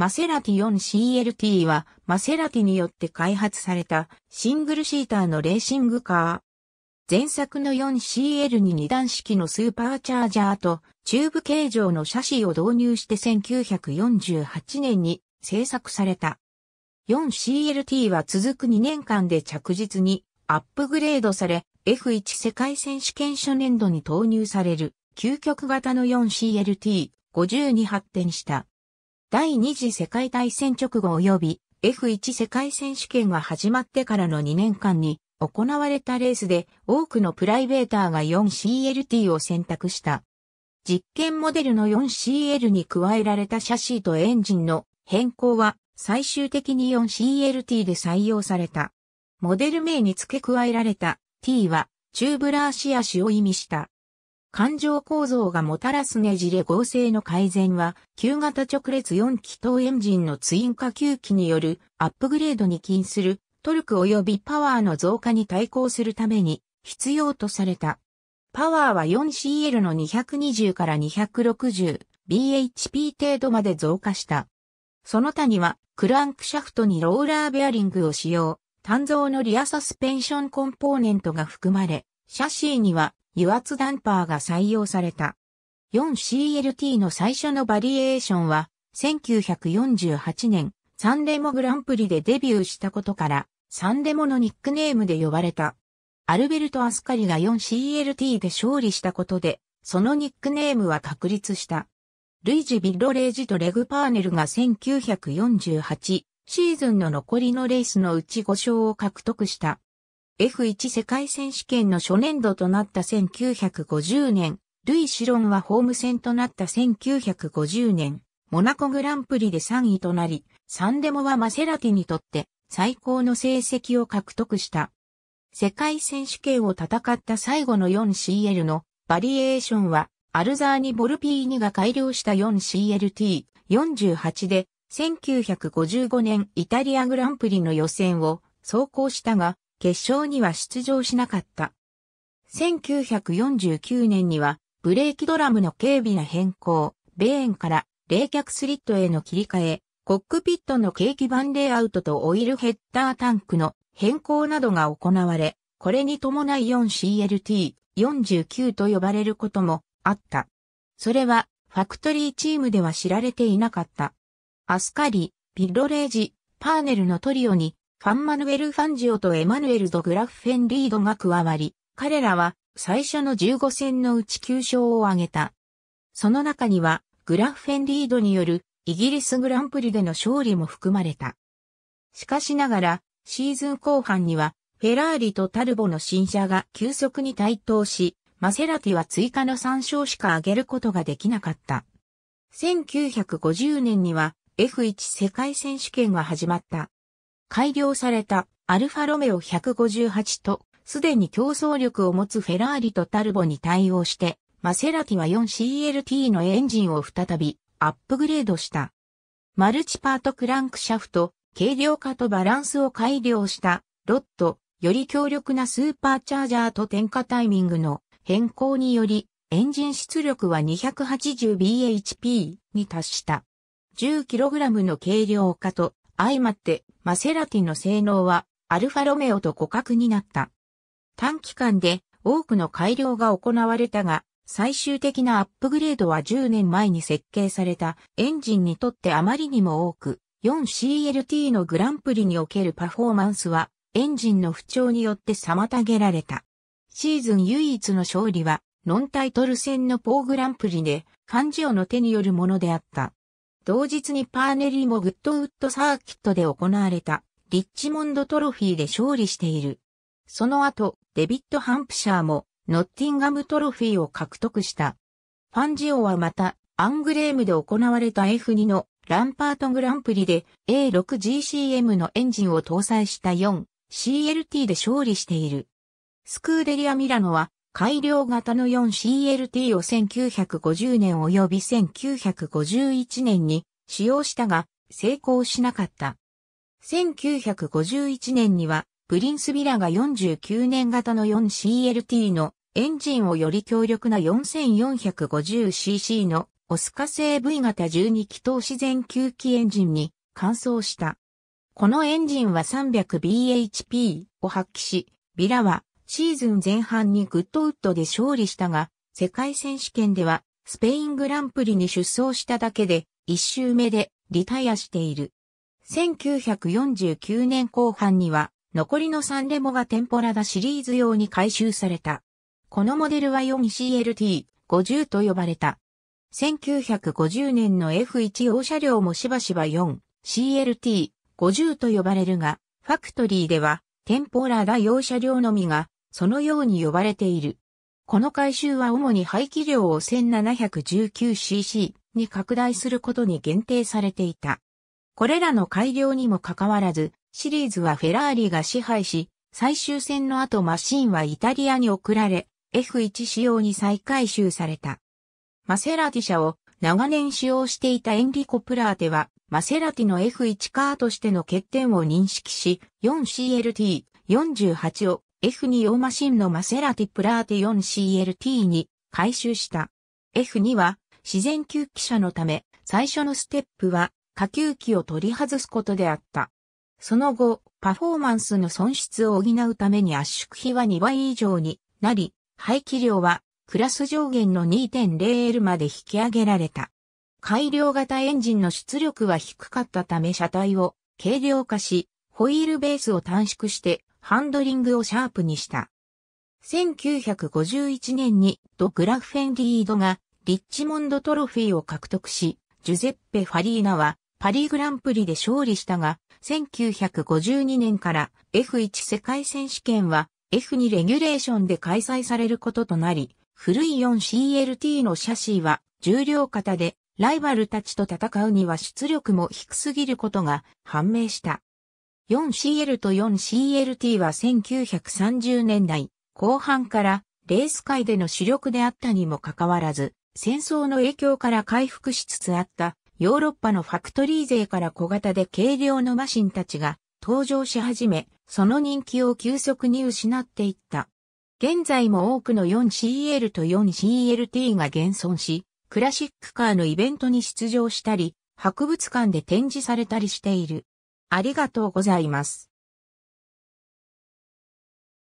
マセラティ 4CLT は、マセラティによって開発されたシングルシーターのレーシングカー。前作の 4CL に2段式のスーパーチャージャーとチューブ形状のシャシーを導入して1948年に製作された。4CLT は続く2年間で着実にアップグレードされ、F1 世界選手権初年度に投入される究極型の 4CLT50 に発展した。第二次世界大戦直後及び F1 世界選手権が始まってからの2年間に行われたレースで多くのプライベーターが 4CLT を選択した。実験モデルの 4CL に加えられたシャシーとエンジンの変更は最終的に 4CLT で採用された。モデル名に付け加えられた T はチューブラーシア種を意味した。環状構造がもたらすねじれ合成の改善は、旧型直列4気筒エンジンのツイン化球機によるアップグレードに起因するトルク及びパワーの増加に対抗するために必要とされた。パワーは 4CL の220から 260bhp 程度まで増加した。その他には、クランクシャフトにローラーベアリングを使用、単造のリアサスペンションコンポーネントが含まれ、シャシーには油圧ダンパーが採用された。4CLT の最初のバリエーションは、1948年、サンレモグランプリでデビューしたことから、サンレモのニックネームで呼ばれた。アルベルト・アスカリが 4CLT で勝利したことで、そのニックネームは確立した。ルイジ・ビッロレイジとレグ・パーネルが1948シーズンの残りのレースのうち5勝を獲得した。F1 世界選手権の初年度となった1950年、ルイ・シロンはホーム戦となった1950年、モナコグランプリで3位となり、サンデモはマセラティにとって最高の成績を獲得した。世界選手権を戦った最後の 4CL のバリエーションは、アルザーニ・ボルピーニが改良した 4CLT48 で、1955年イタリアグランプリの予選を走行したが、決勝には出場しなかった。1949年には、ブレーキドラムの軽微な変更、ベーンから冷却スリットへの切り替え、コックピットの景気版レイアウトとオイルヘッダータンクの変更などが行われ、これに伴い 4CLT49 と呼ばれることもあった。それは、ファクトリーチームでは知られていなかった。アスカリ、ピッロレージ、パーネルのトリオにファンマヌエル・ファンジオとエマヌエル・ド・グラッフェンリードが加わり、彼らは最初の15戦のうち9勝を挙げた。その中には、グラッフェンリードによるイギリスグランプリでの勝利も含まれた。しかしながら、シーズン後半には、フェラーリとタルボの新車が急速に台頭し、マセラティは追加の3勝しか挙げることができなかった。1950年には F1 世界選手権が始まった。改良されたアルファロメオ158と、すでに競争力を持つフェラーリとタルボに対応して、マセラティは 4CLT のエンジンを再びアップグレードした。マルチパートクランクシャフト、軽量化とバランスを改良したロッド、より強力なスーパーチャージャーと点火タイミングの変更により、エンジン出力は 280bhp に達した。10kg の軽量化と相まって、マセラティの性能は、アルファロメオと互角になった。短期間で多くの改良が行われたが、最終的なアップグレードは10年前に設計されたエンジンにとってあまりにも多く、4CLT のグランプリにおけるパフォーマンスは、エンジンの不調によって妨げられた。シーズン唯一の勝利は、ノンタイトル戦のポーグランプリで、ファンジオの手によるものであった。同日にパーネリもグッドウッドサーキットで行われたリッチモンドトロフィーで勝利している。その後、デビッド・ハンプシャーもノッティンガムトロフィーを獲得した。ファンジオはまた、アングレームで行われた F2 のランパートグランプリで A6GCM のエンジンを搭載した 4CLT で勝利している。スクーデリア・ミラノは改良型の 4CLT を1950年及び1951年に使用したが成功しなかった。1951年にはプリンスビラが49年型の 4CLT のエンジンをより強力な 4450cc のオスカ製 V 型12気筒自然吸気エンジンに換装した。このエンジンは 300bhp を発揮し、ビラはシーズン前半にグッドウッドで勝利したが、世界選手権ではスペイングランプリに出走しただけで、一周目でリタイアしている。1949年後半には、残りの3レモがテンポラダシリーズ用に回収された。このモデルは 4CLT50 と呼ばれた。1950年の F1 用車両もしばしば 4CLT50 と呼ばれるが、ファクトリーではテンポラダ用車両のみがそのように呼ばれている。この回収は主に排気量を 1719cc に拡大することに限定されていた。これらの改良にもかかわらず、シリーズはフェラーリが支配し、最終戦の後マシンはイタリアに送られ、F1 仕様に再回収された。マセラティ車を長年使用していたエンリコ・プラーテは、マセラティの F1 カーとしての欠点を認識し、4CLT48 を F2 ーマシンのマセラティプラーテ 4CLT に回収した。F2 は自然吸気車のため最初のステップは下吸気を取り外すことであった。その後、パフォーマンスの損失を補うために圧縮比は2倍以上になり、排気量はクラス上限の 2.0L まで引き上げられた。改良型エンジンの出力は低かったため車体を軽量化し、ホイールベースを短縮してハンドリングをシャープにした。1951年にド・グラフェンリードがリッチモンドトロフィーを獲得し、ジュゼッペ・ファリーナはパリグランプリで勝利したが、1952年から F1 世界選手権は F2 レギュレーションで開催されることとなり、古い 4CLT のシャシーは重量型でライバルたちと戦うには出力も低すぎることが判明した。4CL と 4CLT は1930年代後半からレース界での主力であったにもかかわらず、戦争の影響から回復しつつあったヨーロッパのファクトリー勢から小型で軽量のマシンたちが登場し始め、その人気を急速に失っていった。現在も多くの 4CL と 4CLT が現存し、クラシックカーのイベントに出場したり、博物館で展示されたりしている。ありがとうございます。